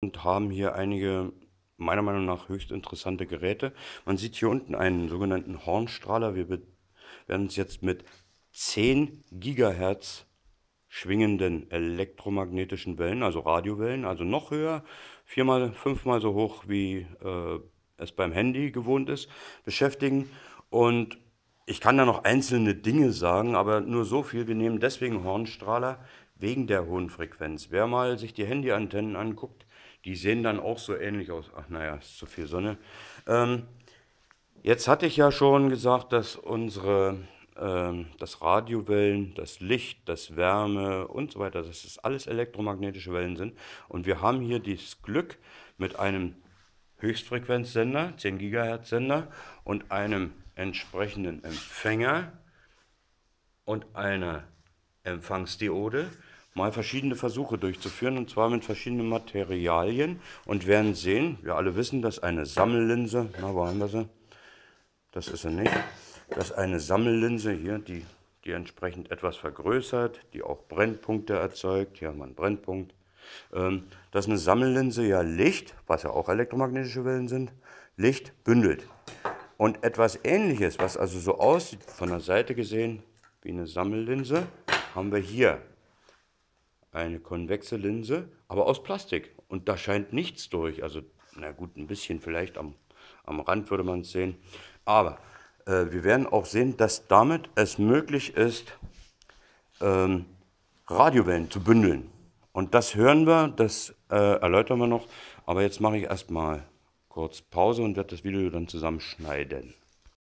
und haben hier einige meiner Meinung nach höchst interessante Geräte. Man sieht hier unten einen sogenannten Hornstrahler. Wir werden uns jetzt mit 10 Gigahertz schwingenden elektromagnetischen Wellen, also Radiowellen, also noch höher, viermal, fünfmal so hoch, wie äh, es beim Handy gewohnt ist, beschäftigen. Und ich kann da noch einzelne Dinge sagen, aber nur so viel. Wir nehmen deswegen Hornstrahler, wegen der hohen Frequenz. Wer mal sich die Handyantennen anguckt, die sehen dann auch so ähnlich aus. Ach naja, ist zu viel Sonne. Ähm, jetzt hatte ich ja schon gesagt, dass unsere ähm, das Radiowellen, das Licht, das Wärme und so weiter, dass das alles elektromagnetische Wellen sind. Und wir haben hier das Glück mit einem Höchstfrequenzsender, 10 Gigahertz Sender und einem entsprechenden Empfänger und einer Empfangsdiode mal verschiedene Versuche durchzuführen und zwar mit verschiedenen Materialien und werden sehen, wir alle wissen, dass eine Sammellinse, na wo haben wir sie? Das ist sie nicht. Dass eine Sammellinse hier, die, die entsprechend etwas vergrößert, die auch Brennpunkte erzeugt, hier haben wir einen Brennpunkt, ähm, dass eine Sammellinse ja Licht, was ja auch elektromagnetische Wellen sind, Licht bündelt. Und etwas ähnliches, was also so aussieht, von der Seite gesehen, wie eine Sammellinse, haben wir hier eine konvexe Linse, aber aus Plastik. Und da scheint nichts durch. Also, na gut, ein bisschen vielleicht am, am Rand würde man es sehen. Aber äh, wir werden auch sehen, dass damit es möglich ist, ähm, Radiowellen zu bündeln. Und das hören wir, das äh, erläutern wir noch. Aber jetzt mache ich erstmal kurz Pause und werde das Video dann zusammenschneiden.